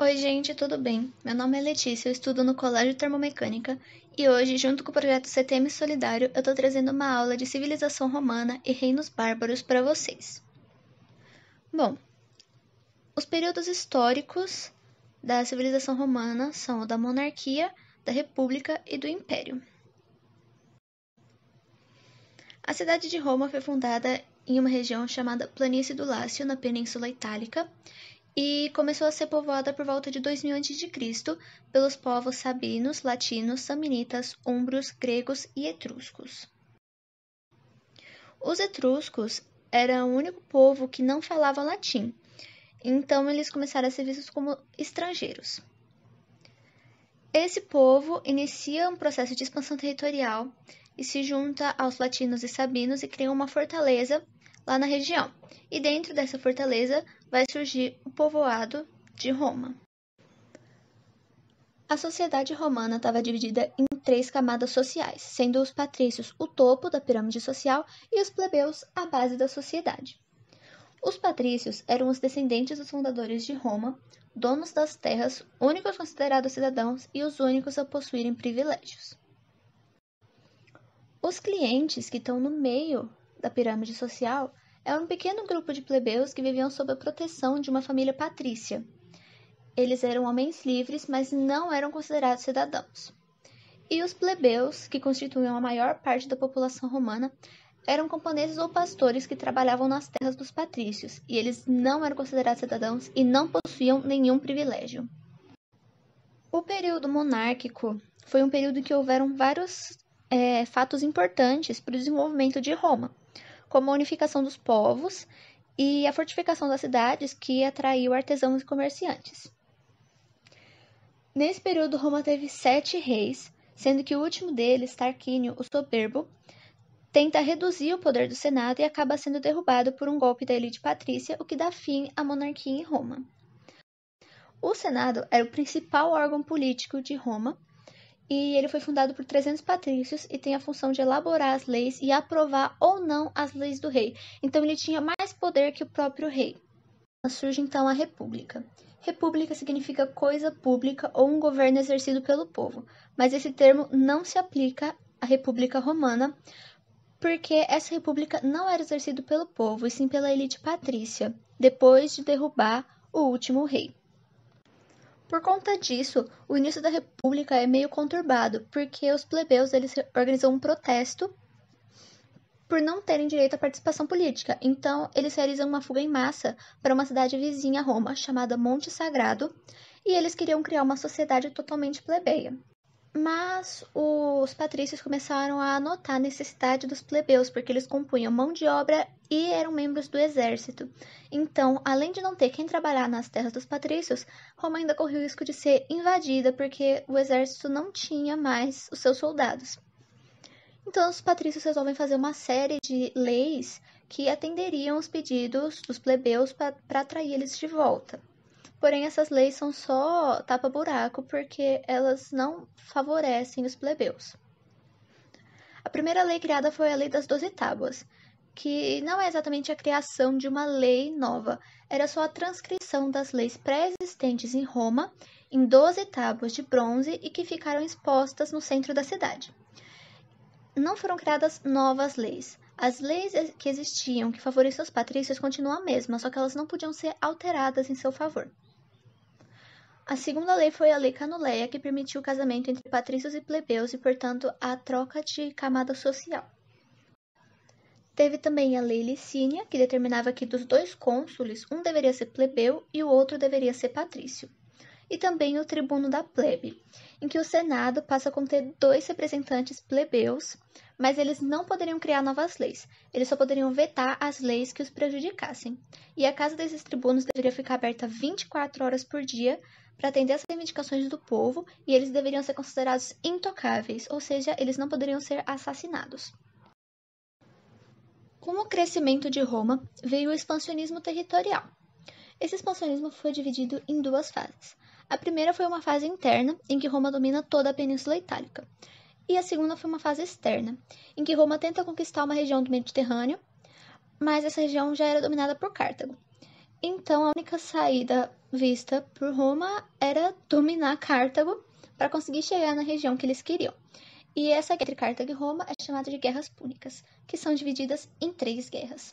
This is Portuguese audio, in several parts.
Oi, gente, tudo bem? Meu nome é Letícia, eu estudo no Colégio Termomecânica e hoje, junto com o projeto CTM Solidário, eu estou trazendo uma aula de civilização romana e reinos bárbaros para vocês. Bom, os períodos históricos da civilização romana são o da monarquia, da república e do império. A cidade de Roma foi fundada em uma região chamada Planície do Lácio, na Península Itálica, e começou a ser povoada por volta de 2000 a.C. pelos povos sabinos, latinos, samnitas, umbros, gregos e etruscos. Os etruscos eram o único povo que não falava latim, então eles começaram a ser vistos como estrangeiros. Esse povo inicia um processo de expansão territorial e se junta aos latinos e sabinos e cria uma fortaleza lá na região, e dentro dessa fortaleza vai surgir o povoado de Roma. A sociedade romana estava dividida em três camadas sociais, sendo os patrícios o topo da pirâmide social e os plebeus a base da sociedade. Os patrícios eram os descendentes dos fundadores de Roma, donos das terras, únicos considerados cidadãos e os únicos a possuírem privilégios. Os clientes que estão no meio da pirâmide social era é um pequeno grupo de plebeus que viviam sob a proteção de uma família patrícia. Eles eram homens livres, mas não eram considerados cidadãos. E os plebeus, que constituíam a maior parte da população romana, eram camponeses ou pastores que trabalhavam nas terras dos patrícios, e eles não eram considerados cidadãos e não possuíam nenhum privilégio. O período monárquico foi um período em que houveram vários é, fatos importantes para o desenvolvimento de Roma como a unificação dos povos e a fortificação das cidades, que atraiu artesãos e comerciantes. Nesse período, Roma teve sete reis, sendo que o último deles, Tarquínio, o Soberbo, tenta reduzir o poder do Senado e acaba sendo derrubado por um golpe da elite patrícia, o que dá fim à monarquia em Roma. O Senado era o principal órgão político de Roma e ele foi fundado por 300 patrícios e tem a função de elaborar as leis e aprovar ou não as leis do rei. Então ele tinha mais poder que o próprio rei. Surge então a república. República significa coisa pública ou um governo exercido pelo povo, mas esse termo não se aplica à República Romana, porque essa república não era exercida pelo povo, e sim pela elite patrícia, depois de derrubar o último rei. Por conta disso, o início da República é meio conturbado, porque os plebeus eles organizam um protesto por não terem direito à participação política. Então, eles realizam uma fuga em massa para uma cidade vizinha a Roma, chamada Monte Sagrado, e eles queriam criar uma sociedade totalmente plebeia. Mas os patrícios começaram a notar a necessidade dos plebeus, porque eles compunham mão de obra e eram membros do exército. Então, além de não ter quem trabalhar nas terras dos patrícios, Roma ainda correu o risco de ser invadida porque o exército não tinha mais os seus soldados. Então, os patrícios resolvem fazer uma série de leis que atenderiam os pedidos dos plebeus para atrair eles de volta. Porém, essas leis são só tapa-buraco porque elas não favorecem os plebeus. A primeira lei criada foi a Lei das Doze Tábuas, que não é exatamente a criação de uma lei nova, era só a transcrição das leis pré-existentes em Roma em 12 tábuas de bronze e que ficaram expostas no centro da cidade. Não foram criadas novas leis. As leis que existiam que favoreciam os patrícios continuam a mesma, só que elas não podiam ser alteradas em seu favor. A segunda lei foi a Lei Canuleia, que permitiu o casamento entre patrícios e plebeus e, portanto, a troca de camada social. Teve também a lei Licínia, que determinava que dos dois cônsules, um deveria ser plebeu e o outro deveria ser patrício. E também o tribuno da plebe, em que o Senado passa a conter dois representantes plebeus, mas eles não poderiam criar novas leis, eles só poderiam vetar as leis que os prejudicassem. E a casa desses tribunos deveria ficar aberta 24 horas por dia para atender às reivindicações do povo e eles deveriam ser considerados intocáveis, ou seja, eles não poderiam ser assassinados. Com o crescimento de Roma, veio o expansionismo territorial. Esse expansionismo foi dividido em duas fases. A primeira foi uma fase interna, em que Roma domina toda a Península Itálica. E a segunda foi uma fase externa, em que Roma tenta conquistar uma região do Mediterrâneo, mas essa região já era dominada por Cartago. Então, a única saída vista por Roma era dominar Cartago para conseguir chegar na região que eles queriam. E essa guerra entre Cartago e Roma é chamada de Guerras Púnicas, que são divididas em três guerras.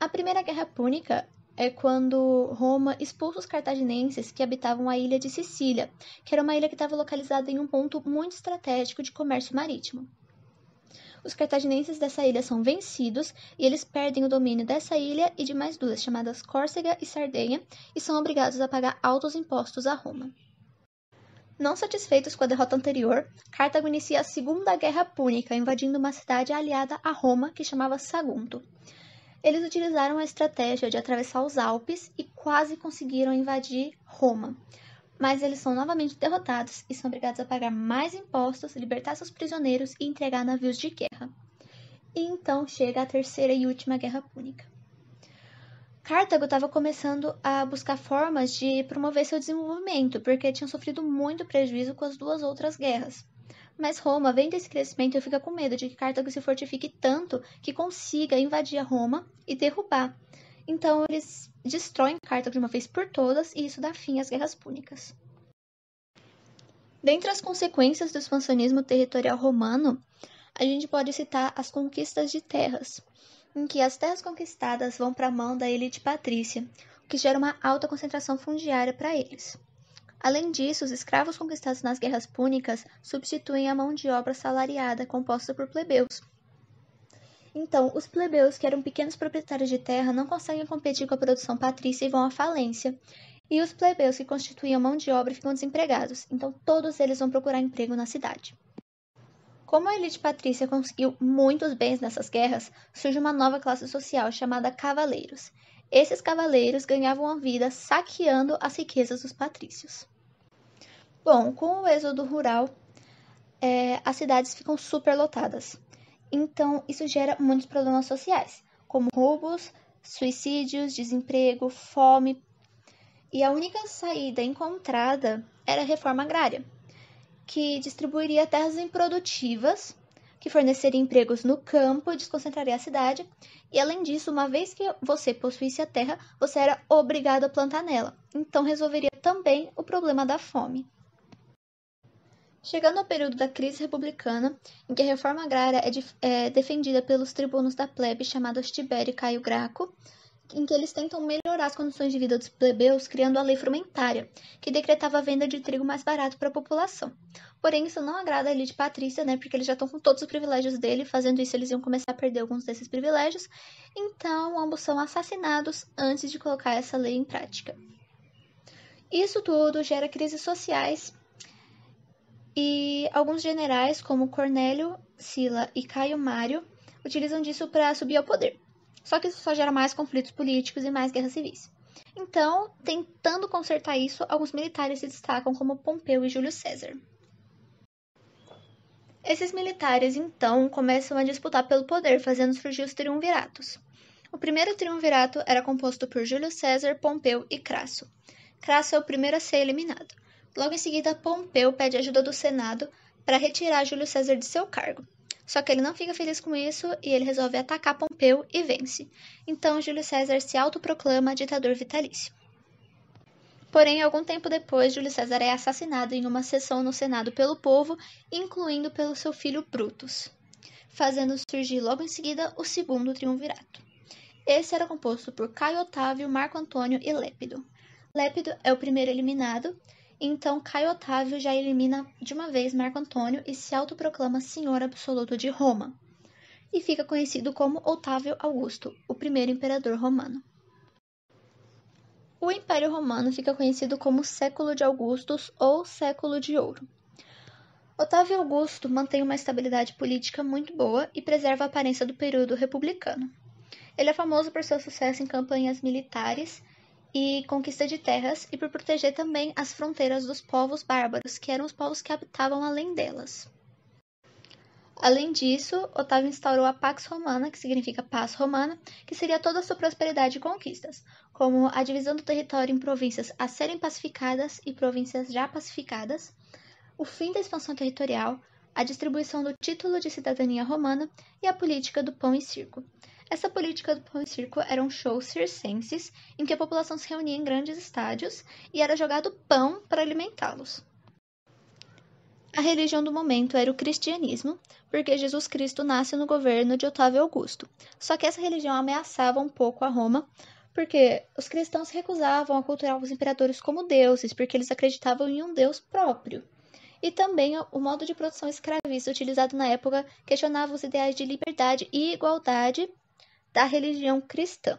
A primeira Guerra Púnica é quando Roma expulsa os cartaginenses que habitavam a ilha de Sicília, que era uma ilha que estava localizada em um ponto muito estratégico de comércio marítimo. Os cartaginenses dessa ilha são vencidos e eles perdem o domínio dessa ilha e de mais duas, chamadas Córcega e Sardenha, e são obrigados a pagar altos impostos a Roma. Não satisfeitos com a derrota anterior, Cartago inicia a Segunda Guerra Púnica, invadindo uma cidade aliada a Roma que chamava Sagunto. Eles utilizaram a estratégia de atravessar os Alpes e quase conseguiram invadir Roma. Mas eles são novamente derrotados e são obrigados a pagar mais impostos, libertar seus prisioneiros e entregar navios de guerra. E então chega a Terceira e Última Guerra Púnica. Cartago estava começando a buscar formas de promover seu desenvolvimento, porque tinha sofrido muito prejuízo com as duas outras guerras. Mas Roma, vendo esse crescimento, fica com medo de que Cartago se fortifique tanto que consiga invadir Roma e derrubar. Então eles destroem Cartago de uma vez por todas e isso dá fim às guerras púnicas. Dentre as consequências do expansionismo territorial romano, a gente pode citar as conquistas de terras em que as terras conquistadas vão para a mão da elite patrícia, o que gera uma alta concentração fundiária para eles. Além disso, os escravos conquistados nas guerras púnicas substituem a mão de obra salariada composta por plebeus. Então, os plebeus, que eram pequenos proprietários de terra, não conseguem competir com a produção patrícia e vão à falência. E os plebeus, que constituíam mão de obra, ficam desempregados, então todos eles vão procurar emprego na cidade. Como a elite patrícia conseguiu muitos bens nessas guerras, surge uma nova classe social chamada cavaleiros. Esses cavaleiros ganhavam a vida saqueando as riquezas dos patrícios. Bom, com o êxodo rural, é, as cidades ficam superlotadas. Então, isso gera muitos problemas sociais, como roubos, suicídios, desemprego, fome. E a única saída encontrada era a reforma agrária, que distribuiria terras improdutivas, que forneceria empregos no campo e desconcentraria a cidade. E além disso, uma vez que você possuísse a terra, você era obrigado a plantar nela. Então resolveria também o problema da fome. Chegando ao período da crise republicana, em que a reforma agrária é, de, é defendida pelos tribunos da plebe chamados Tibério e Caio Graco, em que eles tentam melhorar as condições de vida dos plebeus criando a lei frumentária, que decretava a venda de trigo mais barato para a população. Porém, isso não agrada a elite patrícia, né? Porque eles já estão com todos os privilégios dele, fazendo isso eles iam começar a perder alguns desses privilégios. Então, ambos são assassinados antes de colocar essa lei em prática. Isso tudo gera crises sociais e alguns generais, como Cornélio Sila e Caio Mário, utilizam disso para subir ao poder. Só que isso só gera mais conflitos políticos e mais guerras civis. Então, tentando consertar isso, alguns militares se destacam como Pompeu e Júlio César. Esses militares, então, começam a disputar pelo poder, fazendo surgir os triunviratos. O primeiro triunvirato era composto por Júlio César, Pompeu e Crasso. Crasso é o primeiro a ser eliminado. Logo em seguida, Pompeu pede ajuda do Senado para retirar Júlio César de seu cargo. Só que ele não fica feliz com isso e ele resolve atacar Pompeu e vence. Então Júlio César se autoproclama ditador vitalício. Porém, algum tempo depois, Júlio César é assassinado em uma sessão no Senado pelo povo, incluindo pelo seu filho Brutus, fazendo surgir logo em seguida o segundo triunvirato. Esse era composto por Caio Otávio, Marco Antônio e Lépido. Lépido é o primeiro eliminado, então, Caio Otávio já elimina de uma vez Marco Antônio e se autoproclama senhor absoluto de Roma, e fica conhecido como Otávio Augusto, o primeiro imperador romano. O Império Romano fica conhecido como Século de Augustos ou Século de Ouro. Otávio Augusto mantém uma estabilidade política muito boa e preserva a aparência do período republicano. Ele é famoso por seu sucesso em campanhas militares e conquista de terras e por proteger também as fronteiras dos povos bárbaros, que eram os povos que habitavam além delas. Além disso, Otávio instaurou a Pax Romana, que significa paz romana, que seria toda a sua prosperidade e conquistas, como a divisão do território em províncias a serem pacificadas e províncias já pacificadas, o fim da expansão territorial, a distribuição do título de cidadania romana e a política do pão e circo. Essa política do pão e circo eram shows circenses em que a população se reunia em grandes estádios e era jogado pão para alimentá-los. A religião do momento era o cristianismo, porque Jesus Cristo nasce no governo de Otávio Augusto. Só que essa religião ameaçava um pouco a Roma, porque os cristãos recusavam a cultuar os imperadores como deuses, porque eles acreditavam em um deus próprio. E também o modo de produção escravista utilizado na época questionava os ideais de liberdade e igualdade da religião cristã.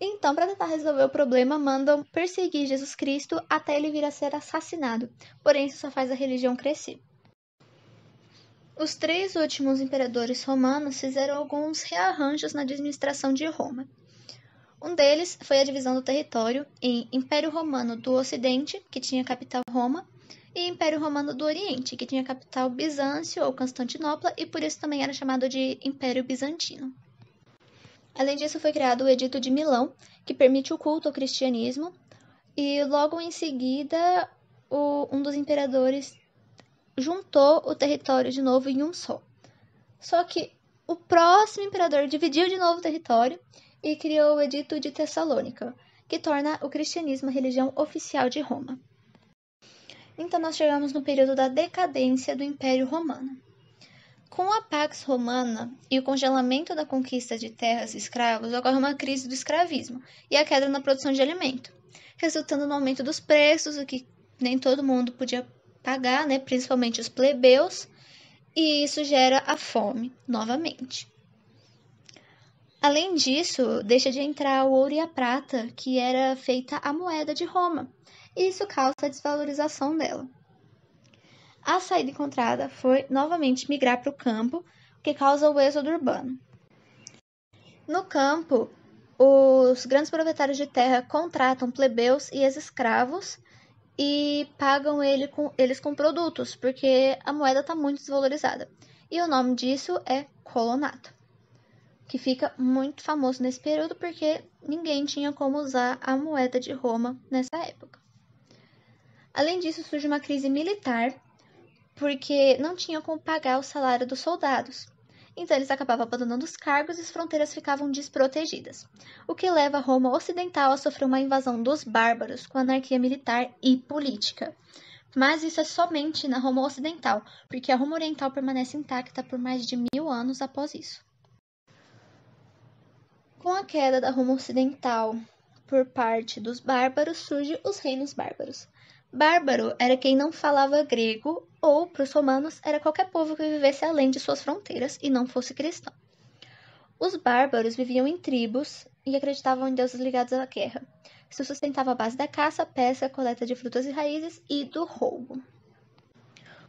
Então, para tentar resolver o problema, mandam perseguir Jesus Cristo até ele vir a ser assassinado. Porém, isso só faz a religião crescer. Os três últimos imperadores romanos fizeram alguns rearranjos na administração de Roma. Um deles foi a divisão do território em Império Romano do Ocidente, que tinha capital Roma, e Império Romano do Oriente, que tinha capital Bizâncio ou Constantinopla, e por isso também era chamado de Império Bizantino. Além disso, foi criado o Edito de Milão, que permite o culto ao cristianismo, e logo em seguida, o, um dos imperadores juntou o território de novo em um só. Só que o próximo imperador dividiu de novo o território e criou o Edito de Tessalônica, que torna o cristianismo a religião oficial de Roma. Então, nós chegamos no período da decadência do Império Romano. Com a Pax Romana e o congelamento da conquista de terras e escravos, ocorre uma crise do escravismo e a queda na produção de alimento, resultando no aumento dos preços, o que nem todo mundo podia pagar, né, principalmente os plebeus, e isso gera a fome novamente. Além disso, deixa de entrar o ouro e a prata, que era feita a moeda de Roma, e isso causa a desvalorização dela. A saída encontrada foi novamente migrar para o campo, o que causa o êxodo urbano. No campo, os grandes proprietários de terra contratam plebeus e ex-escravos e pagam ele com, eles com produtos, porque a moeda está muito desvalorizada. E o nome disso é colonato, que fica muito famoso nesse período porque ninguém tinha como usar a moeda de Roma nessa época. Além disso, surge uma crise militar porque não tinham como pagar o salário dos soldados. Então eles acabavam abandonando os cargos e as fronteiras ficavam desprotegidas, o que leva Roma Ocidental a sofrer uma invasão dos bárbaros com anarquia militar e política. Mas isso é somente na Roma Ocidental, porque a Roma Oriental permanece intacta por mais de mil anos após isso. Com a queda da Roma Ocidental por parte dos bárbaros, surgem os reinos bárbaros. Bárbaro era quem não falava grego ou, para os romanos, era qualquer povo que vivesse além de suas fronteiras e não fosse cristão. Os bárbaros viviam em tribos e acreditavam em deuses ligados à guerra. Se sustentava a base da caça, pesca, coleta de frutas e raízes e do roubo.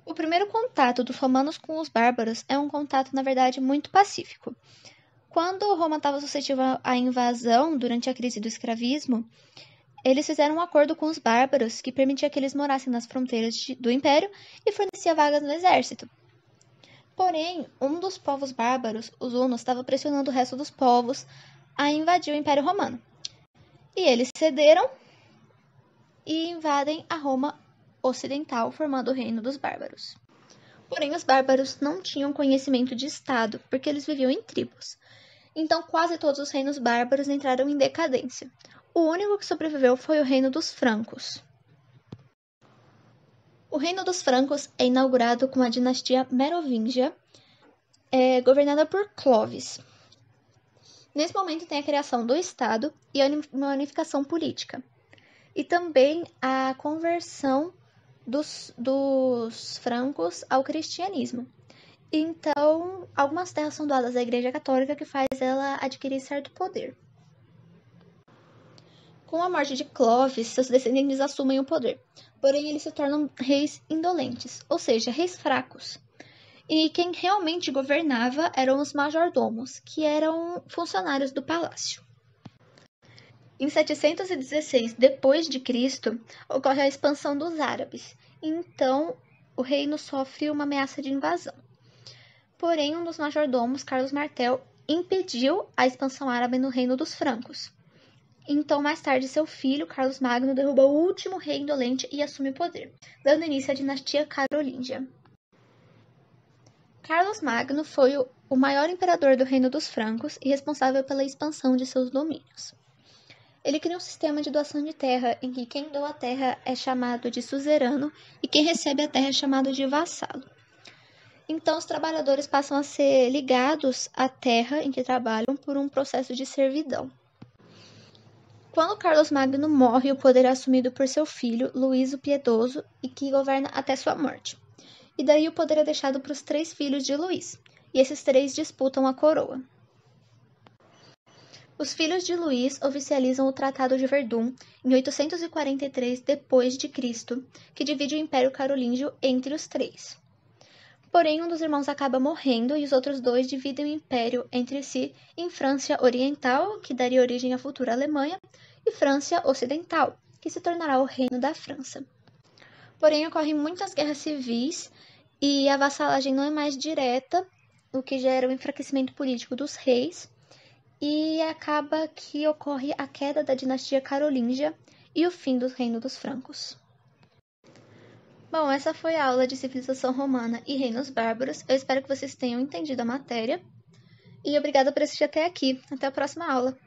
O primeiro contato dos romanos com os bárbaros é um contato, na verdade, muito pacífico. Quando Roma estava suscetível à invasão durante a crise do escravismo, eles fizeram um acordo com os bárbaros que permitia que eles morassem nas fronteiras de, do império e fornecia vagas no exército. Porém, um dos povos bárbaros, os hunos, estava pressionando o resto dos povos a invadir o Império Romano. E eles cederam e invadem a Roma Ocidental, formando o Reino dos Bárbaros. Porém, os bárbaros não tinham conhecimento de Estado, porque eles viviam em tribos. Então, quase todos os reinos bárbaros entraram em decadência. O único que sobreviveu foi o reino dos francos. O reino dos francos é inaugurado com a dinastia merovingia, é, governada por Clovis. Nesse momento tem a criação do Estado e a unificação política, e também a conversão dos, dos francos ao cristianismo. Então, algumas terras são doadas à Igreja Católica, que faz ela adquirir certo poder. Com a morte de Clovis, seus descendentes assumem o poder, porém eles se tornam reis indolentes, ou seja, reis fracos. E quem realmente governava eram os majordomos, que eram funcionários do palácio. Em 716 depois de Cristo, ocorre a expansão dos árabes. Então, o reino sofre uma ameaça de invasão. Porém, um dos majordomos, Carlos Martel, impediu a expansão árabe no reino dos francos. Então, mais tarde, seu filho, Carlos Magno, derruba o último rei indolente e assume o poder, dando início à dinastia carolíngia. Carlos Magno foi o maior imperador do reino dos francos e responsável pela expansão de seus domínios. Ele cria um sistema de doação de terra em que quem doa a terra é chamado de suzerano e quem recebe a terra é chamado de vassalo. Então, os trabalhadores passam a ser ligados à terra em que trabalham por um processo de servidão. Quando Carlos Magno morre, o poder é assumido por seu filho, Luís o Piedoso, e que governa até sua morte. E daí o poder é deixado para os três filhos de Luís, e esses três disputam a coroa. Os filhos de Luís oficializam o Tratado de Verdun em 843 d.C., que divide o Império Carolíngio entre os três. Porém, um dos irmãos acaba morrendo e os outros dois dividem o império entre si em França Oriental, que daria origem à futura Alemanha, e França Ocidental, que se tornará o Reino da França. Porém, ocorrem muitas guerras civis e a vassalagem não é mais direta, o que gera o um enfraquecimento político dos reis, e acaba que ocorre a queda da dinastia carolíngia e o fim do Reino dos Francos. Bom, essa foi a aula de civilização romana e reinos bárbaros. Eu espero que vocês tenham entendido a matéria. E obrigada por assistir até aqui. Até a próxima aula.